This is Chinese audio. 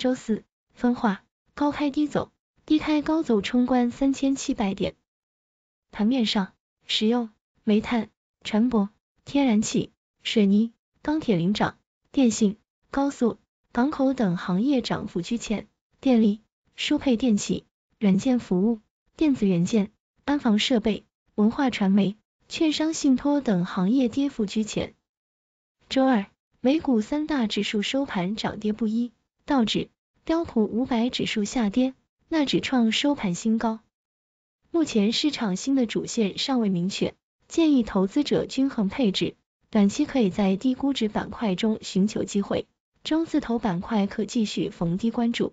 周四分化，高开低走，低开高走冲关三千七百点。盘面上，石油、煤炭、船舶、天然气、水泥、钢铁领涨，电信、高速、港口等行业涨幅居前；电力、输配电器、软件服务、电子元件、安防设备、文化传媒、券商信托等行业跌幅居前。周二，美股三大指数收盘涨跌不一。道指、标普五百指数下跌，纳指创收盘新高。目前市场新的主线尚未明确，建议投资者均衡配置，短期可以在低估值板块中寻求机会，中字头板块可继续逢低关注。